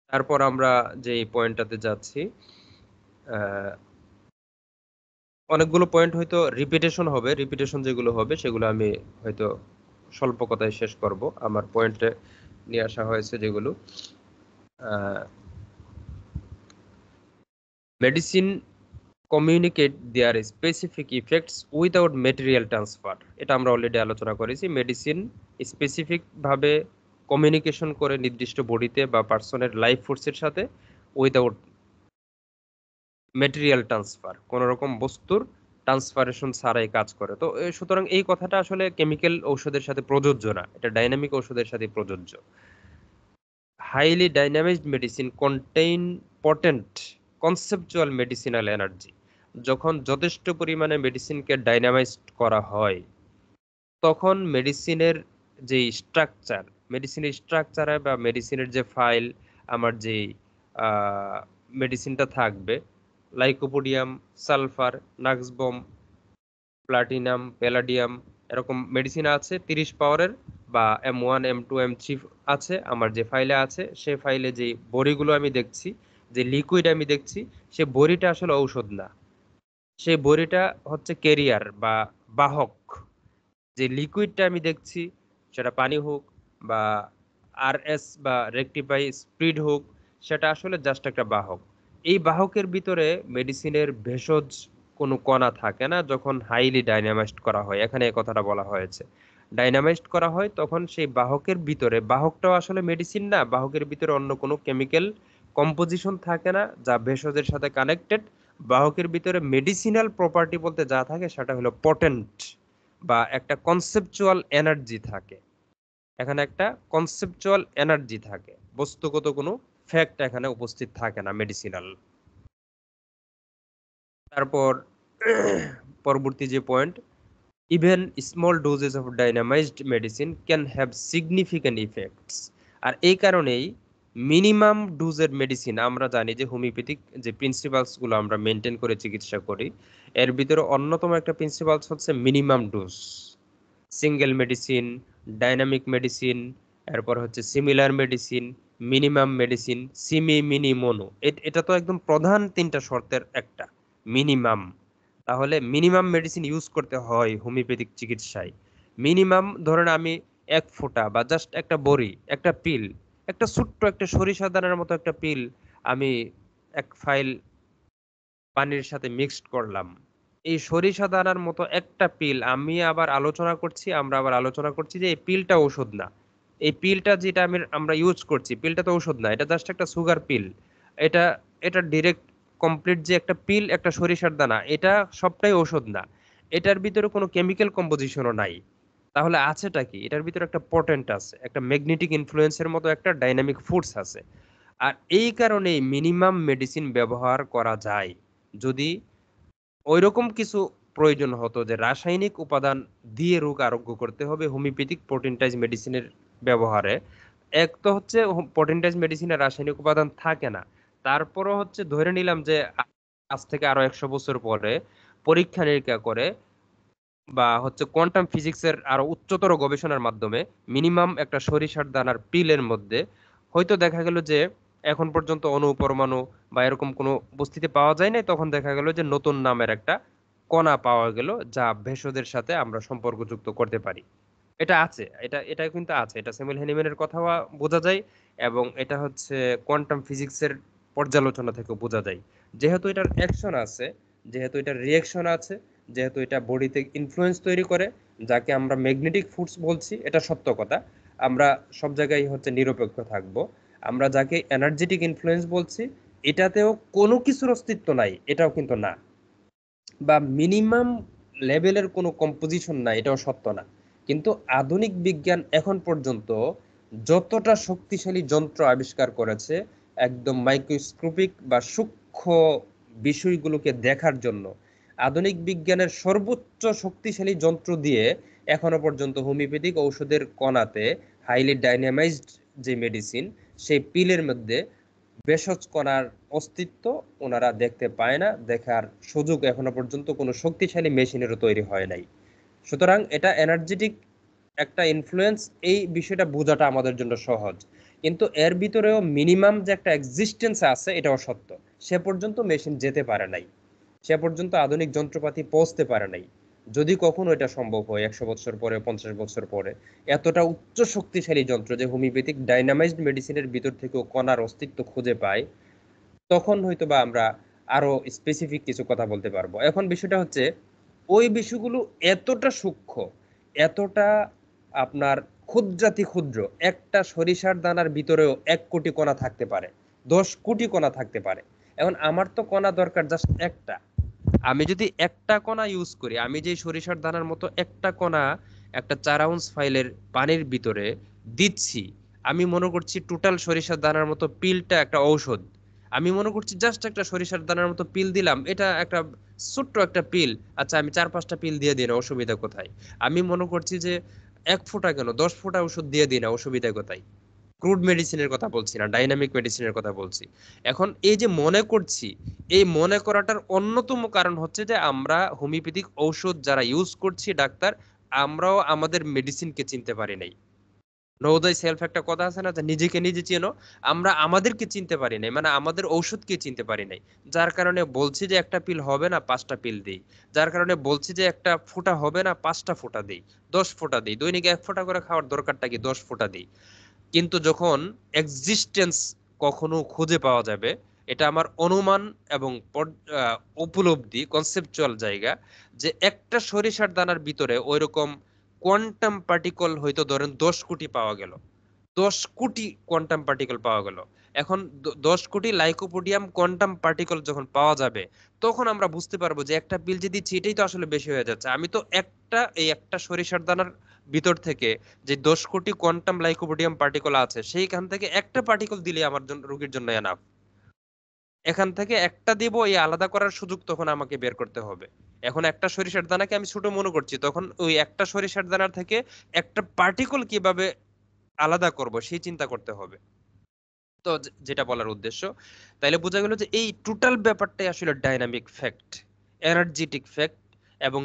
তারপর আমরা যে পয়েন্টটাতে যাচ্ছি অনেকগুলো পয়েন্ট হয়তো রিপিটেশন হবে রিপিটেশন যেগুলো হবে সেগুলো আমি হয়তো স্বল্প কথায় শেষ করব আমার পয়েন্টে নিয়ে আসা হয়েছে যেগুলো medicine communicate their specific effects without material transfer এটা আমরা অলরেডি আলোচনা করেছি মেডিসিন স্পেসিফিকভাবে কমিউনিকেশন করে নির্দিষ্ট বডিতে বা পার্সনের লাইফ ফোর্সের সাথে উইদাউট মেটেরিয়াল ট্রান্সফার কোন রকম বস্তুর ট্রান্সফারেশন ছাড়াই কাজ করে তো সুতরাং এই কথাটা আসলে কেমিক্যাল ঔষধের সাথে প্রযোজ্য না এটা ডাইনামিক ঔষধের সাথে প্রযোজ্য highly dynamic medicine contain potent conceptual medicinal energy যখন যথেষ্ট পরিমাণে মেডিসিনকে ডাইনামাইজড করা হয় তখন মেডিসিনের যে স্ট্রাকচার মেডিসিনের স্ট্রাকচারে বা মেডিসিনের যে ফাইল আমার যে মেডিসিনটা থাকবে lycopodium sulphur nux vom platinum palladium এরকম মেডিসিন আছে তিরিশ পাওয়ারের বা M one M two M three আছে আমার যে ফাইলে আছে সে ফাইলে যে বড়িগুলো আমি দেখছি যে লিকুইড আমি দেখছি সে বড়িটা আসলে ঔষধ না সেই বড়িটা হচ্ছে কেরিয়ার বা বাহক যে লিকুইডটা আমি দেখছি সেটা পানি হোক বা আর এস বা রেকটিফাই স্প্রিড হোক সেটা আসলে জাস্ট একটা বাহক এই বাহকের ভিতরে মেডিসিনের ভেষজ কোনো কণা থাকে না যখন হাইলি ডাইনামাইজড করা হয় এখানে এই কথাটা বলা হয়েছে ডাইনামাইজড করা হয় তখন সেই বাহকের ভিতরে বাহকটাও আসলে মেডিসিন না বাহকের ভিতরে অন্য কোনো কেমিক্যাল কম্পোজিশন থাকে না যা ভেষজের সাথে কানেক্টেড বাহকের ভিতরে মেডিসিনাল প্রপার্টি বলতে যা থাকে সেটা হলো পটেন্ট বা একটা কনসেপচুয়াল এনার্জি থাকে এখানে একটা কনসেপচুয়াল এনার্জি থাকে বস্তুগত কোনো ফ্যাক্ট এখানে উপস্থিত থাকে না মেডিসিনাল তারপর পরবর্তী যে point even small doses of dynamized medicine can have significant effects আর এই কারণেই মিনিমাম ডোজের মেডিসিন আমরা জানি যে হোমিওপ্যাথিক যে প্রিন্সিপালসগুলো আমরা মেনটেন করে চিকিৎসা করি এর ভিতরে অন্যতম একটা প্রিন্সিপালস হচ্ছে minimum dose single medicine dynamic medicine এরপর হচ্ছে similar medicine minimum medicine simi mini mono এটা তো একদম প্রধান তিনটা শর্তের একটা মিনিমাম তাহলে মিনিমাম মেডিসিন ইউজ করতে হয় হোমিওপ্যাথিক চিকিৎসায় মিনিমাম ধরেন আমি এক ফোঁটা বা জাস্ট একটা বড়ি একটা পিল একটা ছোট্ট একটা সরিষা দানার মতো একটা পিল আমি এক ফাইল পানির সাথে মিক্সড করলাম এই সরিষা দানার মতো একটা পিল আমি আবার আলোচনা করছি আমরা আবার আলোচনা করছি যে এই পিলটা ওষুধ না এই পিলটা যেটা আমি আমরা ইউজ করছি পিলটা তো ঔষধ না এটা জাস্ট একটা সুগার পিল এটা এটা ডিরেক্ট কমপ্লিট যে একটা পিল একটা সরিষার দানা এটা সবটাই ঔষধ না এটার ভিতরে কোনো কেমিক্যাল কম্পোজিশনও নাই তাহলে আছেটা কি এটার ভিতরে একটা পটেন্ট আছে একটা ম্যাগনেটিক ইনফ্লুয়েন্সের মতো একটা ডাইনামিক ফোর্স আছে আর এই কারণেই মিনিমাম মেডিসিন ব্যবহার করা যায় যদি ওইরকম কিছু প্রয়োজন হতো যে রাসায়নিক উপাদান দিয়ে রোগ আরোগ্য করতে হবে হোমিওপ্যাথিক প্রোটিনটাইজ মেডিসিনের ব্যবহারে এক তো হচ্ছে পটেন্টাইজ মেডিসিনের রাসায়নিক উপাদান থাকে না তারপরও হচ্ছে ধরে নিলাম যে আজ থেকে আরো একশো বছর পরে পরীক্ষা নিরীক্ষা করে বা হচ্ছে কোয়ান্টাম ফিজিক্সের আরো উচ্চতর গবেষণার মাধ্যমে মিনিমাম একটা সরিষার দানার পিলের মধ্যে হয়তো দেখা গেল যে এখন পর্যন্ত অনুপরমাণু বা এরকম কোনো উপস্থিতি পাওয়া যায় নাই তখন দেখা গেল যে নতুন নামের একটা কণা পাওয়া গেল যা ভেষজের সাথে আমরা সম্পর্কযুক্ত করতে পারি এটা আছে এটা এটা কিন্তু আছে এটা স্যামুয়েল হ্যানিম্যানের কথাও বোঝা যায় এবং এটা হচ্ছে কোয়ান্টাম ফিজিক্সের পর্যালোচনা থেকে বোঝা যায় যেহেতু এটার অ্যাকশন আছে যেহেতু এটার রিয়াকশন আছে যেহেতু এটা বডিতে ইনফ্লুয়েন্স তৈরি করে যাকে আমরা ম্যাগনেটিক ফোর্স বলছি এটা সত্য কথা আমরা সব জায়গায় হচ্ছে নিরপেক্ষ থাকব আমরা যাকে এনার্জেটিক ইনফ্লুয়েন্স বলছি এটাতেও কোনো কিছুর অস্তিত্ব নাই এটাও কিন্তু না বা মিনিমাম লেভেলের কোনো কম্পোজিশন না এটাও সত্য না কিন্তু আধুনিক বিজ্ঞান এখন পর্যন্ত যতটা শক্তিশালী যন্ত্র আবিষ্কার করেছে একদম মাইক্রোস্কোপিক বা সূক্ষ্ম বিষয়গুলোকে দেখার জন্য আধুনিক বিজ্ঞানের সর্বোচ্চ শক্তিশালী যন্ত্র দিয়ে এখনো পর্যন্ত হোমিওপ্যাথিক ঔষধের কণাতে হাইলি ডাইনামাইজড যে মেডিসিন সেই পিলের মধ্যে ভেষজ কণার অস্তিত্ব ওনারা দেখতে পায় না দেখার সুযোগ এখনো পর্যন্ত কোনো শক্তিশালী মেশিনেরও তৈরি হয় নাই সুতরাং এটা এনার্জেটিক একটা ইনফ্লুয়েন্স এই বিষয়টা বোঝাটা আমাদের জন্য সহজ কিন্তু এর ভিতরেও মিনিমাম যে একটা এক্সিস্টেন্স আছে এটাও সত্য সে পর্যন্ত মেশিন যেতে পারে নাই সে পর্যন্ত আধুনিক যন্ত্রপাতি পৌঁছতে পারে নাই যদি কখনো এটা সম্ভব হয় একশো বছর পরে পঞ্চাশ বছর পরে এতটা উচ্চ শক্তিশালী যন্ত্র যে হোমিওপ্যাথিক ডাইনামাইজড মেডিসিনের ভিতর থেকেও কণার অস্তিত্ব খুঁজে পায় তখন হয়তো বা আমরা আরো স্পেসিফিক কিছু কথা বলতে পারবো এখন বিষয়টা হচ্ছে ওই বিষয়গুলো এতটা সূক্ষ্ম এতটা আপনার ক্ষুদ্রাতি ক্ষুদ্র একটা সরিষার দানার ভিতরেও এক কোটি কণা থাকতে পারে দশ কোটি কণা থাকতে পারে এখন আমার তো কণা দরকার জাস্ট একটা আমি যদি একটা কণা ইউজ করি আমি যে সরিষার দানার মতো একটা কণা একটা চার আউন্স ফাইলের পানির ভিতরে দিচ্ছি আমি মনে করছি টোটাল সরিষার দানার মতো পিলটা একটা ঔষধ আমি মনে করছি জাস্ট একটা সরিষার দানার মতো পিল দিলাম এটা একটা ছোট্ট একটা পিল আচ্ছা আমি চার পাঁচটা পিল দিয়ে দিই না অসুবিধা কোথায় আমি মনে করছি যে এক ফোঁটা কেন দশ ফোঁটা ওষুধ দিয়ে দিই না অসুবিধা কোথায় ক্রুড মেডিসিনের কথা বলছি না ডাইনামিক মেডিসিনের কথা বলছি এখন এই যে মনে করছি এই মনে করাটার অন্যতম কারণ হচ্ছে যে আমরা হোমিওপ্যাথিক ঔষধ যারা ইউজ করছি ডাক্তার আমরাও আমাদের মেডিসিনকে চিনতে পারি নাই নবোদয় সেলফ একটা কথা আছে না যে নিজেকে নিজে চেনো আমরা আমাদেরকে চিনতে পারি নাই মানে আমাদের ঔষধকে চিনতে পারি নাই যার কারণে বলছি যে একটা পিল হবে না পাঁচটা পিল দিই যার কারণে বলছি যে একটা ফোঁটা হবে না পাঁচটা ফোঁটা দিই দশ ফোঁটা দিই দৈনিক এক ফোঁটা করে খাওয়ার দরকারটা কি দশ ফোঁটা দিই কিন্তু যখন এক্সিস্টেন্স কখনো খুঁজে পাওয়া যাবে এটা আমার অনুমান এবং উপলব্ধি কনসেপচুয়াল জায়গা যে একটা সরিষার দানার ভিতরে ওই রকম কোয়ান্টাম পার্টিকল হয়তো ধরেন দশ কোটি পাওয়া গেল দশ কোটি কোয়ান্টাম পার্টিকল পাওয়া গেল এখন দশ কোটি লাইকোপোডিয়াম কোয়ান্টাম পার্টিকল যখন পাওয়া যাবে তখন আমরা বুঝতে পারবো যে একটা পিল যে দিচ্ছি এটাই তো আসলে বেশি হয়ে যাচ্ছে আমি তো একটা এই একটা সরিষার দানার ভিতর থেকে যে দশ কোটি কোয়ান্টাম লাইকোপোডিয়াম পার্টিকল আছে সেইখান থেকে একটা পার্টিকল দিলে আমার জন্য রোগীর জন্য এনাফ এখান থেকে একটা দিব এই আলাদা করার সুযোগ তখন আমাকে বের করতে হবে এখন একটা সরিষার দানাকে আমি ছোট মনে করছি তখন ওই একটা সরিষার দানার থেকে একটা পার্টিকল কিভাবে আলাদা করব সেই চিন্তা করতে হবে তো যেটা বলার উদ্দেশ্য তাইলে বোঝা গেল যে এই টোটাল ব্যাপারটাই আসলে ডাইনামিক ফ্যাক্ট এনার্জেটিক ফ্যাক্ট এবং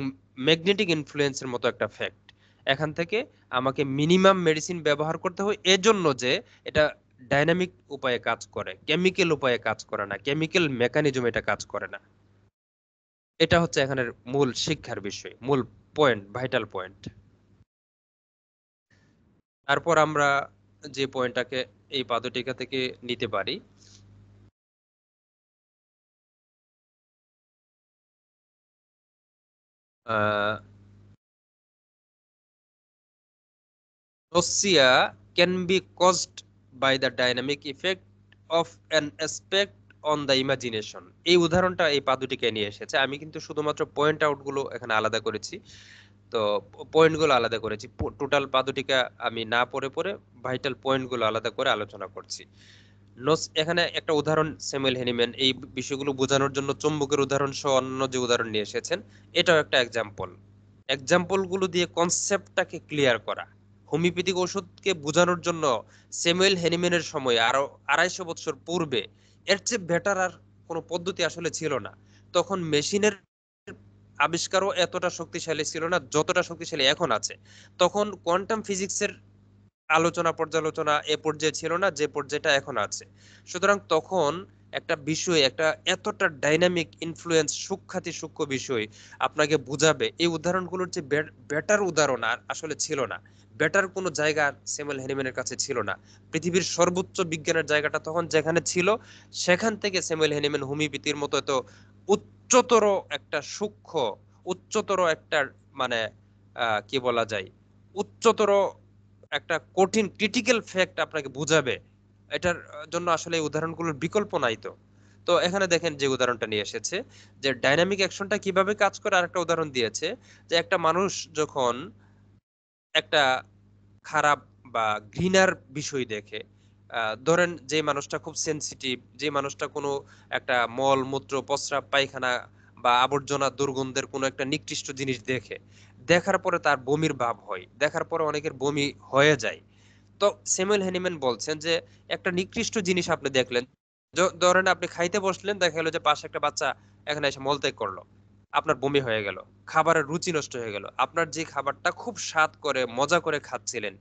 ম্যাগনেটিক ইনফ্লুয়েন্সের মতো একটা ফ্যাক্ট এখান থেকে আমাকে মিনিমাম মেডিসিন ব্যবহার করতে হয় এজন্য যে এটা ডাইনামিক উপায়ে কাজ করে কেমিক্যাল উপায়ে কাজ করে না কেমিক্যাল মেকানিজম এটা কাজ করে না এটা হচ্ছে এখানের মূল শিক্ষার বিষয় মূল পয়েন্ট ভাইটাল পয়েন্ট তারপর আমরা যে পয়েন্টটাকে এই পাদটিকা থেকে নিতে পারি nausea can be caused by the dynamic effect of an aspect on the imagination এই উদাহরণটা এই পাদুটিকে নিয়ে এসেছে আমি কিন্তু শুধুমাত্র পয়েন্ট আউটগুলো এখানে আলাদা করেছি তো পয়েন্টগুলো আলাদা করেছি টোটাল পাদুটিকা আমি না পড়ে পড়ে ভাইটাল পয়েন্টগুলো আলাদা করে আলোচনা করছি নোস এখানে একটা উদাহরণ সেমেল হেনিম্যান এই বিষয়গুলো বোঝানোর জন্য চুম্বকের উদাহরণ সহ অন্য যে উদাহরণ নিয়ে এসেছেন এটাও একটা এক্সাম্পল এক্সাম্পলগুলো দিয়ে কনসেপ্টটাকে ক্লিয়ার করা হোমিওপ্যাথিক ওষুধকে বোঝানোর জন্য স্যামুয়েল হেনিমেনের সময় আরো আড়াইশো বছর পূর্বে এর চেয়ে বেটার আর কোনো পদ্ধতি আসলে ছিল না তখন মেশিনের আবিষ্কারও এতটা শক্তিশালী ছিল না যতটা শক্তিশালী এখন আছে তখন কোয়ান্টাম ফিজিক্সের আলোচনা পর্যালোচনা এ পর্যায়ে ছিল না যে পর্যায়েটা এখন আছে সুতরাং তখন একটা বিষয় একটা এতটা ডাইনামিক ইনফ্লুয়েন্স সুখ্যাতি সূক্ষ্ম বিষয় আপনাকে বুঝাবে এই উদাহরণগুলোর যে বেটার উদাহরণ আর আসলে ছিল না বেটার কোনো জায়গা স্যামুয়েল হ্যানিম্যানের কাছে ছিল না পৃথিবীর সর্বোচ্চ বিজ্ঞানের জায়গাটা তখন যেখানে ছিল সেখান থেকে স্যামুয়েল হ্যানিম্যান হোমিওপ্যাথির মতো এত উচ্চতর একটা সূক্ষ্ম উচ্চতর একটা মানে কি বলা যায় উচ্চতর একটা কঠিন ক্রিটিক্যাল ফ্যাক্ট আপনাকে বুঝাবে এটার জন্য আসলে এই উদাহরণগুলোর বিকল্প নাই তো তো এখানে দেখেন যে উদাহরণটা নিয়ে এসেছে যে ডাইনামিক অ্যাকশনটা কিভাবে কাজ করে আর একটা উদাহরণ দিয়েছে যে একটা মানুষ যখন আহ একটা খারাপ বা ঘৃণার বিষয় দেখে ধরেন যে মানুষটা খুব সেন্সিটিভ যে মানুষটা কোনো একটা মল মূত্র প্রস্রাব পায়খানা বা আবর্জনা দুর্গন্ধের কোনো একটা নিকৃষ্ট জিনিস দেখে দেখার পরে তার বমির ভাব হয় দেখার পরে অনেকের বমি হয়ে যায় তো সেমুয়েল হ্যানিম্যান বলছেন যে একটা নিকৃষ্ট জিনিস আপনি দেখলেন ধরেন আপনি খাইতে বসলেন দেখা গেলো যে পাশে একটা বাচ্চা এখানে এসে মলত্যাগ করলো আপনার বমি হয়ে গেল খাবারের রুচি নষ্ট হয়ে গেল আপনার যে খাবারটা খুব স্বাদ করে মজা করে খাচ্ছিলেন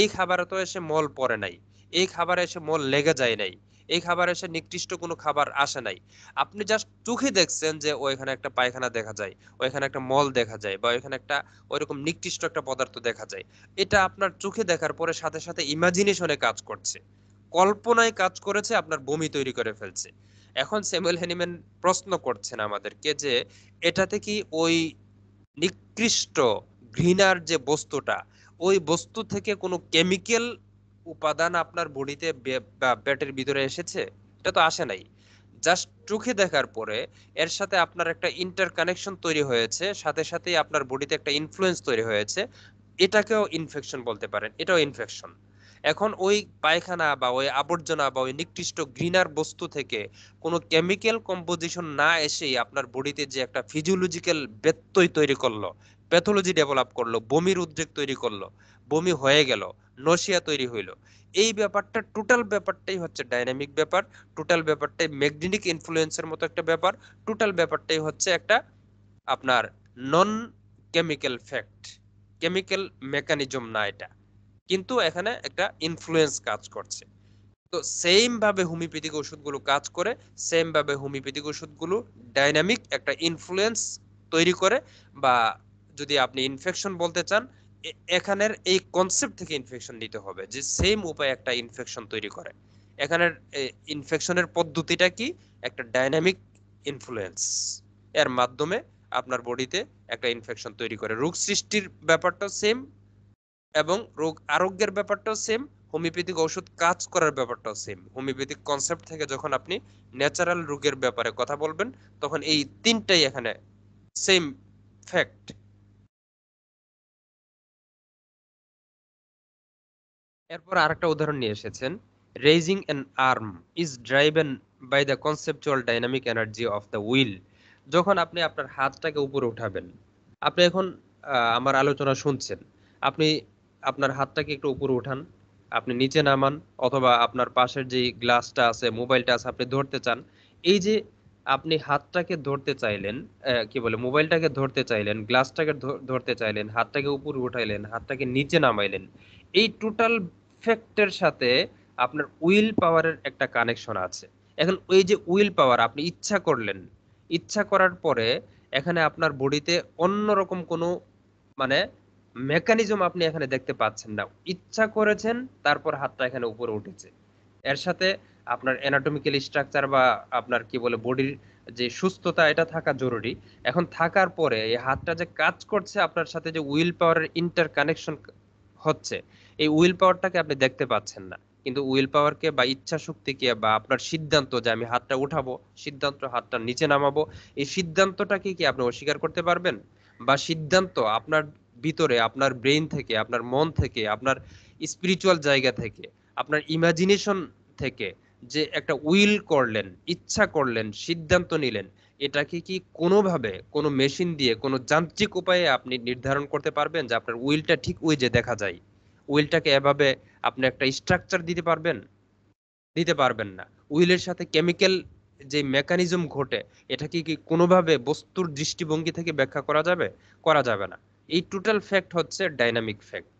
এই খাবারে তো এসে মল পড়ে নাই এই খাবারে এসে মল লেগে যায় নাই এই খাবার এসে নিকৃষ্ট কোনো খাবার আসে নাই আপনি জাস্ট চোখে দেখছেন যে ওইখানে একটা পায়খানা দেখা যায় ওইখানে একটা মল দেখা যায় বা ওইখানে একটা ওইরকম নিকৃষ্ট একটা পদার্থ দেখা যায় এটা আপনার চোখে দেখার পরে সাথে সাথে ইমাজিনেশনে কাজ করছে কল্পনায় কাজ করেছে আপনার বমি তৈরি করে ফেলছে এখন স্যামুয়েল হেনিম্যান প্রশ্ন করছেন আমাদেরকে যে এটাতে কি ওই নিকৃষ্ট ঘৃণার যে বস্তুটা ওই বস্তু থেকে কোনো কেমিক্যাল উপাদান আপনার বডিতে বা পেটের ভিতরে এসেছে এটা তো আসে নাই জাস্ট চোখে দেখার পরে এর সাথে আপনার একটা ইন্টার কানেকশন তৈরি হয়েছে সাথে সাথেই আপনার বডিতে একটা ইনফ্লুয়েন্স তৈরি হয়েছে এটাকেও ইনফেকশন বলতে পারেন এটাও ইনফেকশন এখন ওই পায়খানা বা ওই আবর্জনা বা ওই নিকৃষ্ট গ্রিনার বস্তু থেকে কোনো কেমিক্যাল কম্পোজিশন না এসেই আপনার বডিতে যে একটা ফিজিওলজিক্যাল ব্যত্যয় তৈরি করলো প্যাথোলজি ডেভেলপ করলো বমির উদ্রেক তৈরি করলো বমি হয়ে গেল নসিয়া তৈরি হইলো এই ব্যাপারটা টোটাল ব্যাপারটাই হচ্ছে ডাইনামিক ব্যাপার টোটাল ব্যাপারটাই ম্যাগনেটিক ইনফ্লুয়েন্সের মতো একটা ব্যাপার টোটাল ব্যাপারটাই হচ্ছে একটা আপনার non chemical fact chemical mechanism না এটা কিন্তু এখানে একটা ইনফ্লুয়েন্স কাজ করছে তো সেম ভাবে হোমিওপ্যাথিক ওষুধগুলো কাজ করে সেম ভাবে হোমিওপ্যাথিক ওষুধগুলো ডাইনামিক একটা ইনফ্লুয়েন্স তৈরি করে বা যদি আপনি ইনফেকশন বলতে চান এখানের এই কনসেপ্ট থেকে ইনফেকশন নিতে হবে যে সেম উপায় একটা ইনফেকশন তৈরি করে এখানের ইনফেকশনের পদ্ধতিটা কি একটা ডাইনামিক ইনফ্লুয়েন্স এর মাধ্যমে আপনার বডিতে একটা ইনফেকশন তৈরি করে রোগ সৃষ্টির ব্যাপারটা সেম এবং রোগ আরোগ্যের ব্যাপারটাও সেম হোমিওপ্যাথিক ঔষধ কাজ করার ব্যাপারটাও সেম হোমিওপ্যাথিক কনসেপ্ট থেকে যখন আপনি ন্যাচারাল রোগের ব্যাপারে কথা বলবেন তখন এই তিনটাই এখানে সেম ফ্যাক্ট এরপর আরেকটা উদাহরণ নিয়ে এসেছেন raising an arm is driven by the conceptual dynamic energy of the will যখন আপনি আপনার হাতটাকে উপরে উঠাবেন আপনি এখন আমার আলোচনা শুনছেন আপনি আপনার হাতটাকে একটু উপরে উঠান আপনি নিচে নামান অথবা আপনার পাশের যে গ্লাসটা আছে মোবাইলটা আছে আপনি ধরতে চান এই যে আপনি হাতটাকে ধরতে চাইলেন কি বলে মোবাইলটাকে ধরতে চাইলেন গ্লাসটাকে ধরতে চাইলেন হাতটাকে উপরে উঠাইলেন হাতটাকে নিচে নামাইলেন এই টোটাল ফ্যাক্টের সাথে আপনার উইল পাওয়ারের একটা কানেকশন আছে এখন ওই যে উইল পাওয়ার আপনি ইচ্ছা করলেন ইচ্ছা করার পরে এখানে আপনার বডিতে অন্যরকম কোনো মানে মেকানিজম আপনি এখানে দেখতে পাচ্ছেন না ইচ্ছা করেছেন তারপর হাতটা এখানে উপরে উঠেছে এর সাথে আপনার অ্যানাটমিক্যাল স্ট্রাকচার বা আপনার কি বলে বডির যে সুস্থতা এটা থাকা জরুরি এখন থাকার পরে এই হাতটা যে কাজ করছে আপনার সাথে যে উইল পাওয়ারের ইন্টার কানেকশন হচ্ছে এই উইল পাওয়ারটাকে আপনি দেখতে পাচ্ছেন না কিন্তু উইল পাওয়ারকে বা ইচ্ছা শক্তিকে বা আপনার সিদ্ধান্ত যে আমি হাতটা উঠাবো সিদ্ধান্ত হাতটা নিচে নামাবো এই সিদ্ধান্তটাকে কি আপনি অস্বীকার করতে পারবেন বা সিদ্ধান্ত আপনার ভিতরে আপনার ব্রেন থেকে আপনার মন থেকে আপনার স্পিরিচুয়াল জায়গা থেকে আপনার ইমাজিনেশন থেকে যে একটা উইল করলেন ইচ্ছা করলেন সিদ্ধান্ত নিলেন এটাকে কি কোনোভাবে কোনো মেশিন দিয়ে কোনো যান্ত্রিক উপায়ে আপনি নির্ধারণ করতে পারবেন যে আপনার উইলটা ঠিক ওই যে দেখা যায় উইলটাকে এভাবে আপনি একটা স্ট্রাকচার দিতে পারবেন দিতে পারবেন না উইলের সাথে কেমিক্যাল যে মেকানিজম ঘটে এটাকে কি কোনোভাবে বস্তুর দৃষ্টিভঙ্গি থেকে ব্যাখ্যা করা যাবে করা যাবে না এই টোটাল ফ্যাক্ট হচ্ছে ডাইনামিক ফ্যাক্ট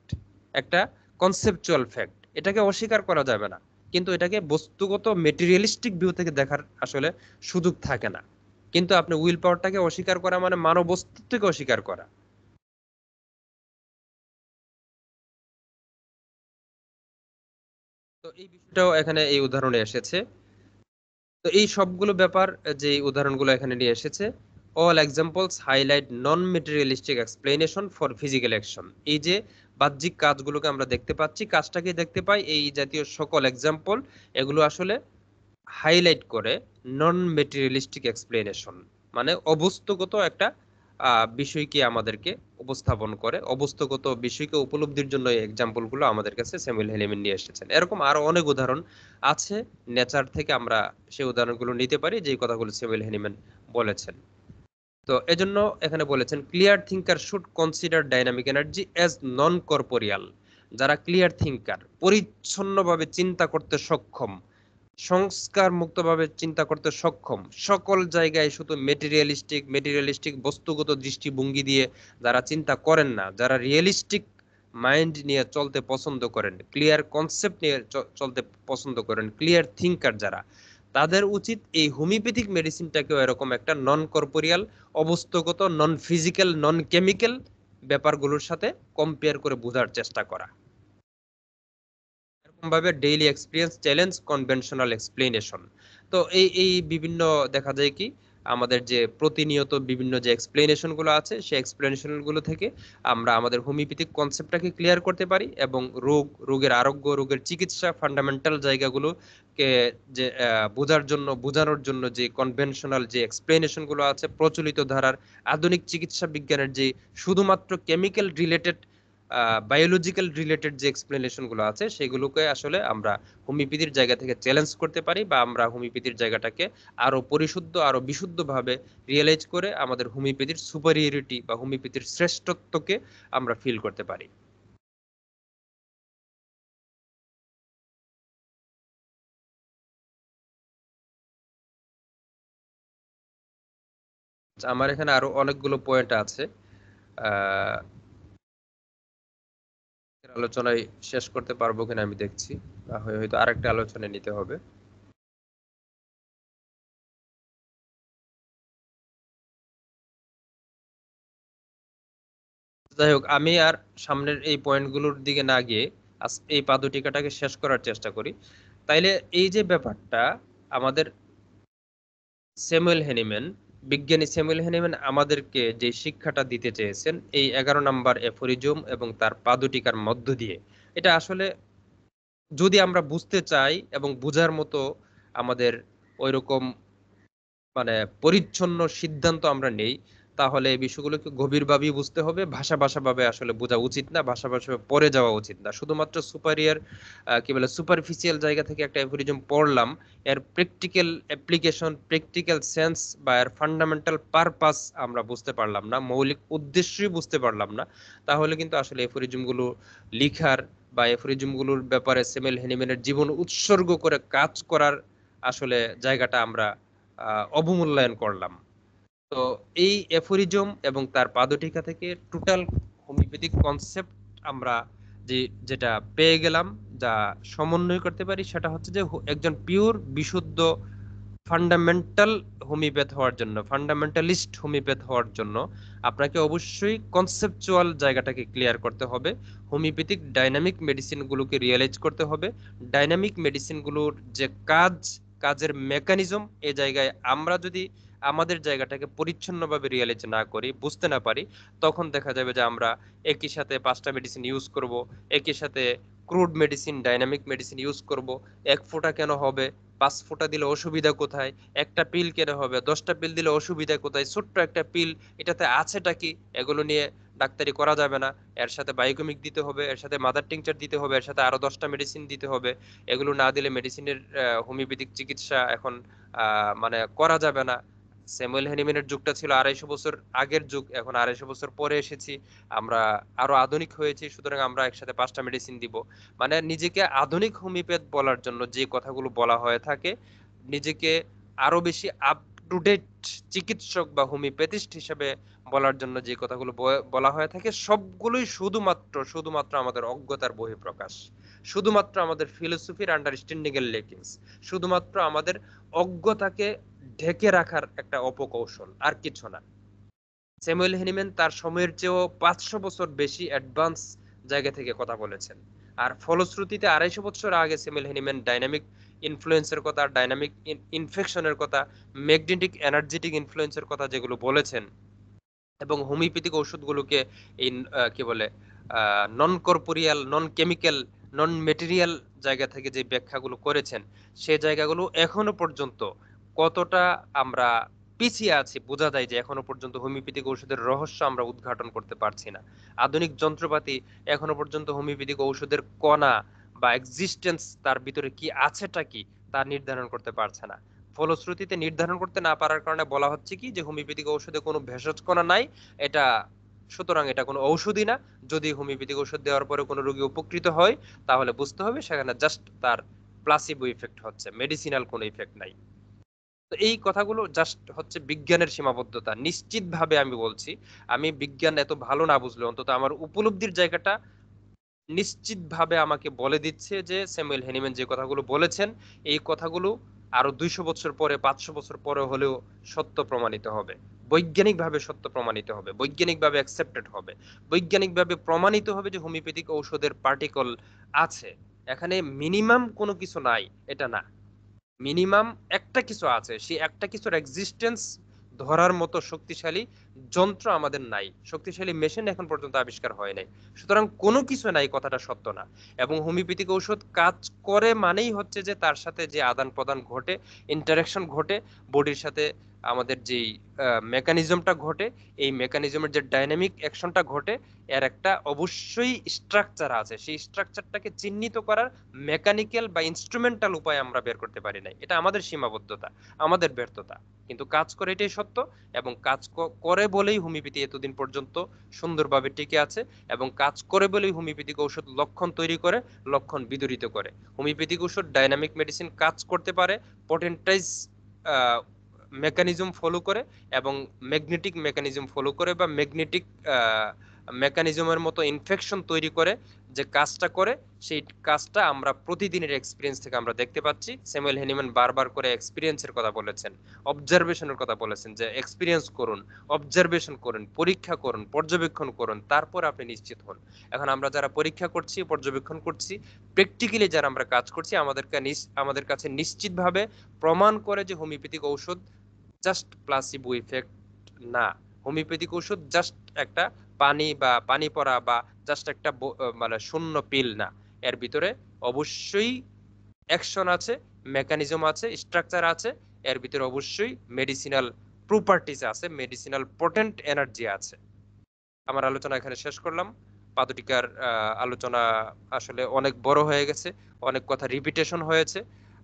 একটা কনসেপচুয়াল ফ্যাক্ট এটাকে অস্বীকার করা যাবে না কিন্তু এটাকে বস্তুগত মেটেরিয়ালিস্টিক ভিউ থেকে দেখার আসলে সুযোগ থাকে না কিন্তু আপনি উইল পাওয়ারটাকে অস্বীকার করা মানে মানব অস্তিত্বকে অস্বীকার করা তো এই বিষয়টাও এখানে এই উদাহরণে এসেছে তো এই সবগুলো ব্যাপার যে উদাহরণগুলো এখানে নিয়ে এসেছে all examples highlight non materialistic explanation for physical action এই যে বাহ্যিক কাজগুলোকে আমরা দেখতে পাচ্ছি কাজটাকে দেখতে পাই এই জাতীয় সকল এক্সাম্পল এগুলো আসলে হাইলাইট করে নন মেটেরিয়ালিস্টিক এক্সপ্লেনেশন মানে অবস্থগত একটা বিষয়কে আমাদেরকে উপস্থাপন করে অবস্থগত বিষয়কে উপলব্ধির জন্য এই এক্সাম্পলগুলো আমাদের কাছে স্যামুয়েল হেলিমেন নিয়ে এসেছেন এরকম আরো অনেক উদাহরণ আছে নেচার থেকে আমরা সেই উদাহরণগুলো নিতে পারি যে কথাগুলো স্যামুয়েল হেলিমেন বলেছেন তো এজন্য এখানে বলেছেন clear thinker should consider dynamic energy as non corporeal যারা ক্লিয়ার থিঙ্কার পরিচ্ছন্নভাবে চিন্তা করতে সক্ষম সংস্কার মুক্তভাবে চিন্তা করতে সক্ষম সকল জায়গায় শুধু মেটেরিয়ালিস্টিক মেটেরিয়ালিস্টিক বস্তুগত দৃষ্টিভঙ্গি দিয়ে যারা চিন্তা করেন না যারা রিয়েলিস্টিক মাইন্ড নিয়ে চলতে পছন্দ করেন ক্লিয়ার কনসেপ্ট নিয়ে চলতে পছন্দ করেন ক্লিয়ার থিঙ্কার যারা তাদের উচিত এই হোমিওপ্যাথিক মেডিসিনটাকেও এরকম একটা নন কর্পোরিয়াল অবস্থগত নন ফিজিক্যাল নন কেমিক্যাল ব্যাপারগুলোর সাথে কম্পেয়ার করে বোঝার চেষ্টা করা এরকমভাবে daily experience challenge conventional explanation তো এই এই বিভিন্ন দেখা যায় কি আমাদের যে প্রতিনিয়ত বিভিন্ন যে এক্সপ্লেনেশনগুলো আছে সেই এক্সপ্লেনেশনগুলো থেকে আমরা আমাদের হোমিওপ্যাথিক কনসেপ্টটাকে ক্লিয়ার করতে পারি এবং রোগ রোগের আরোগ্য রোগের চিকিৎসা ফান্ডামেন্টাল জায়গাগুলোকে যে বোঝার জন্য বোঝানোর জন্য যে কনভেনশনাল যে এক্সপ্লেনেশনগুলো আছে প্রচলিত ধারার আধুনিক চিকিৎসা বিজ্ঞানের যে শুধুমাত্র কেমিক্যাল রিলেটেড বায়োলজিক্যাল রিলেটেড যে এক্সপ্লেনেশনগুলো আছে সেগুলোকে আসলে আমরা হোমিওপ্যাথির জায়গা থেকে চ্যালেঞ্জ করতে পারি বা আমরা হোমিওপ্যাথির জায়গাটাকে আরও পরিশুদ্ধ আরও বিশুদ্ধভাবে রিয়েলাইজ করে আমাদের হোমিওপ্যাথির সুপারিয়রিটি বা হোমিওপ্যাথির শ্রেষ্ঠত্বকে আমরা ফিল করতে পারি আমার এখানে আরো অনেকগুলো পয়েন্ট আছে আলোচনায় শেষ করতে পারবো কিনা আমি দেখছি না হয় হয়তো আরেকটা আলোচনা নিতে হবে যাই হোক আমি আর সামনের এই পয়েন্টগুলোর দিকে না গিয়ে এই পাদটিকাটাকে শেষ করার চেষ্টা করি তাইলে এই যে ব্যাপারটা আমাদের স্যামুয়েল হেনিম্যান বিজ্ঞানী স্যামুয়েল হ্যানিম্যান আমাদেরকে যে শিক্ষাটা দিতে চেয়েছেন এই এগারো নাম্বার এফোরিজম এবং তার পাদুটিকার মধ্য দিয়ে এটা আসলে যদি আমরা বুঝতে চাই এবং বুঝার মতো আমাদের ওইরকম মানে পরিচ্ছন্ন সিদ্ধান্ত আমরা নেই তাহলে এই বিষয়গুলোকে গভীরভাবেই বুঝতে হবে ভাষা ভাষাভাবে আসলে বোঝা উচিত না ভাষা ভাষাভাবে পড়ে যাওয়া উচিত না শুধুমাত্র সুপারিয়ার কি বলে সুপারফিসিয়াল জায়গা থেকে একটা অ্যাফোরিজম পড়লাম এর প্র্যাকটিক্যাল অ্যাপ্লিকেশন প্র্যাকটিক্যাল সেন্স বা এর ফান্ডামেন্টাল পারপাস আমরা বুঝতে পারলাম না মৌলিক উদ্দেশ্যই বুঝতে পারলাম না তাহলে কিন্তু আসলে গুলো লিখার বা গুলোর ব্যাপারে সেমেল হেনিমেনের জীবন উৎসর্গ করে কাজ করার আসলে জায়গাটা আমরা অবমূল্যায়ন করলাম তো এই অ্যাফোরিজম এবং তার পাদটিকা থেকে টোটাল হোমিওপ্যাথিক কনসেপ্ট আমরা যে যেটা পেয়ে গেলাম যা সমন্বয় করতে পারি সেটা হচ্ছে যে একজন পিওর বিশুদ্ধ ফান্ডামেন্টাল হোমিওপ্যাথ হওয়ার জন্য ফান্ডামেন্টালিস্ট হোমিওপ্যাথ হওয়ার জন্য আপনাকে অবশ্যই কনসেপচুয়াল জায়গাটাকে ক্লিয়ার করতে হবে হোমিওপ্যাথিক ডাইনামিক মেডিসিনগুলোকে রিয়েলাইজ করতে হবে ডাইনামিক মেডিসিনগুলোর যে কাজ কাজের মেকানিজম এ জায়গায় আমরা যদি আমাদের জায়গাটাকে পরিচ্ছন্নভাবে রিয়ালাইজ না করি বুঝতে না পারি তখন দেখা যাবে যে আমরা একই সাথে পাঁচটা মেডিসিন ইউজ করব একই সাথে crude medicine dynamic medicine use করব এক ফোঁটা কেন হবে পাঁচ ফোঁটা দিলে অসুবিধা কোথায় একটা পিল কেন হবে দশটা পিল দিলে অসুবিধা কোথায় ছোট্ট একটা পিল এটাতে আছেটা কি এগুলো নিয়ে ডাক্তারি করা যাবে না এর সাথে বায়োকেমিক দিতে হবে এর সাথে মাদার টিংচার দিতে হবে এর সাথে আরও দশটা মেডিসিন দিতে হবে এগুলো না দিলে মেডিসিনের হোমিওপ্যাথিক চিকিৎসা এখন মানে করা যাবে না স্যামুয়েল হ্যানিমেনের যুগটা ছিল আড়াইশো বছর আগের যুগ এখন আড়াইশো বছর পরে এসেছি আমরা আরো আধুনিক হয়েছি সুতরাং আমরা একসাথে পাঁচটা মেডিসিন দিব মানে নিজেকে আধুনিক হোমিওপ্যাথ বলার জন্য যে কথাগুলো বলা হয়ে থাকে নিজেকে আরো বেশি আপ টু ডেট চিকিৎসক বা হোমিওপ্যাথিস্ট হিসেবে বলার জন্য যে কথাগুলো বলা হয়ে থাকে সবগুলোই শুধুমাত্র শুধুমাত্র আমাদের অজ্ঞতার বহিঃপ্রকাশ শুধুমাত্র আমাদের ফিলোসফির আন্ডারস্ট্যান্ডিং এর লেকিংস শুধুমাত্র আমাদের অজ্ঞতাকে ঢেকে রাখার একটা অপকৌশল আর কিছু না স্যামুয়েল হেনিম্যান তার সময়ের চেয়েও পাঁচশো বছর বেশি অ্যাডভান্স জায়গা থেকে কথা বলেছেন আর ফলশ্রুতিতে আড়াইশো বছর আগে স্যামুয়েল হেনিম্যান ডাইনামিক ইনফ্লুয়েন্সের কথা ডাইনামিক ইনফেকশনের কথা ম্যাগনেটিক এনার্জেটিক ইনফ্লুয়েন্সের কথা যেগুলো বলেছেন এবং হোমিওপ্যাথিক ওষুধগুলোকে এই কি বলে non corporeal non chemical non material জায়গা থেকে যে ব্যাখ্যাগুলো করেছেন সে জায়গাগুলো এখনো পর্যন্ত কতটা আমরা পিছিয়ে আছি বোঝা যায় যে এখনো পর্যন্ত হোমিওপ্যাথিক ঔষধের রহস্য আমরা উদ্ঘাটন করতে পারছি না আধুনিক যন্ত্রপাতি এখনো পর্যন্ত হোমিওপ্যাথিক ঔষধের কণা বা এক্সিস্টেন্স তার ভিতরে কি আছেটা কি তা নির্ধারণ করতে পারছে না ফলশ্রুতিতে নির্ধারণ করতে না পারার কারণে বলা হচ্ছে কি যে হোমিওপ্যাথিক ঔষধে কোনো ভেষজ কণা নাই এটা সুতরাং এটা কোনো ঔষধই না যদি হোমিওপ্যাথিক ওষুধ দেওয়ার পরে কোনো রোগী উপকৃত হয় তাহলে বুঝতে হবে সেখানে জাস্ট তার প্লাসিবো ইফেক্ট হচ্ছে মেডিসিনাল কোনো ইফেক্ট নাই তো এই কথাগুলো জাস্ট হচ্ছে বিজ্ঞানের সীমাবদ্ধতা নিশ্চিতভাবে আমি বলছি আমি বিজ্ঞান এত ভালো না বুঝলে অন্তত আমার উপলব্ধির জায়গাটা নিশ্চিতভাবে আমাকে বলে দিচ্ছে যে স্যামুয়েল হেনিম্যান যে কথাগুলো বলেছেন এই কথাগুলো আরো দুইশো বছর পরে পাঁচশো বছর পরে হলেও সত্য প্রমাণিত হবে বৈজ্ঞানিকভাবে সত্য প্রমাণিত হবে বৈজ্ঞানিকভাবে অ্যাকসেপ্টেড হবে বৈজ্ঞানিকভাবে প্রমাণিত হবে যে হোমিওপ্যাথিক ঔষধের পার্টিকল আছে এখানে মিনিমাম কোনো কিছু নাই এটা না মিনিমাম একটা কিছু আছে সেই একটা কিছুর এক্সিস্টেন্স ধরার মতো শক্তিশালী যন্ত্র আমাদের নাই শক্তিশালী মেশিন এখন পর্যন্ত আবিষ্কার হয় নাই সুতরাং কোনো কিছু নাই কথাটা সত্য না এবং হোমিওপ্যাথিক ঔষধ কাজ করে মানেই হচ্ছে যে তার সাথে যে আদান প্রদান ঘটে ইন্টারাকশন ঘটে বডির সাথে আমাদের যেই মেকানিজমটা ঘটে এই মেকানিজমের যে ডাইনামিক অ্যাকশনটা ঘটে এর একটা অবশ্যই স্ট্রাকচার আছে সেই স্ট্রাকচারটাকে চিহ্নিত করার মেকানিক্যাল বা ইনস্ট্রুমেন্টাল উপায় আমরা বের করতে পারি নাই এটা আমাদের সীমাবদ্ধতা আমাদের ব্যর্থতা কিন্তু কাজ করে এটাই সত্য এবং কাজ করে বলেই হোমিওপ্যাথি এতদিন পর্যন্ত সুন্দরভাবে টিকে আছে এবং কাজ করে বলেই হোমিওপ্যাথিক ঔষধ লক্ষণ তৈরি করে লক্ষণ বিদরিত করে হোমিওপ্যাথিক ঔষধ ডাইনামিক মেডিসিন কাজ করতে পারে পটেন্টাইজ মেকানিজম ফলো করে এবং ম্যাগনেটিক মেকানিজম ফলো করে বা ম্যাগনেটিক মেকানিজমের মতো ইনফেকশন তৈরি করে যে কাজটা করে সেই কাজটা আমরা প্রতিদিনের এক্সপিরিয়েন্স থেকে আমরা দেখতে পাচ্ছি স্যামুয়েল হেনিম্যান বারবার করে এক্সপিরিয়েন্সের কথা বলেছেন অবজারভেশনের কথা বলেছেন যে এক্সপিরিয়েন্স করুন অবজারভেশন করুন পরীক্ষা করুন পর্যবেক্ষণ করুন তারপর আপনি নিশ্চিত হন এখন আমরা যারা পরীক্ষা করছি পর্যবেক্ষণ করছি প্র্যাকটিক্যালি যারা আমরা কাজ করছি আমাদেরকে আমাদের কাছে নিশ্চিতভাবে প্রমাণ করে যে হোমিওপ্যাথিক ঔষধ জাস্ট প্লাসিবো ইফেক্ট না হোমিওপ্যাথিক ওষুধ জাস্ট একটা পানি বা পানি পড়া বা জাস্ট একটা মানে শূন্য পিল না এর ভিতরে অবশ্যই অ্যাকশন আছে মেকানিজম আছে স্ট্রাকচার আছে এর ভিতরে অবশ্যই মেডিসিনাল প্রপার্টিস আছে মেডিসিনাল পোটেন্ট এনার্জি আছে আমার আলোচনা এখানে শেষ করলাম পাদুটিকার আলোচনা আসলে অনেক বড় হয়ে গেছে অনেক কথা রিপিটেশন হয়েছে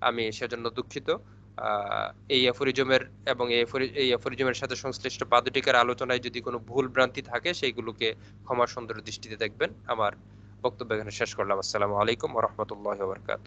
আমি সেজন্য দুঃখিত এই অ্যাফোরিজমের এবং এই অ্যাফোরিজমের সাথে সংশ্লিষ্ট পাদটিকার আলোচনায় যদি কোনো ভুল ভ্রান্তি থাকে সেইগুলোকে ক্ষমা সুন্দর দৃষ্টিতে দেখবেন আমার বক্তব্য এখানে শেষ করলাম আসসালামু আলাইকুম রহমতুল্লাহ বরকাত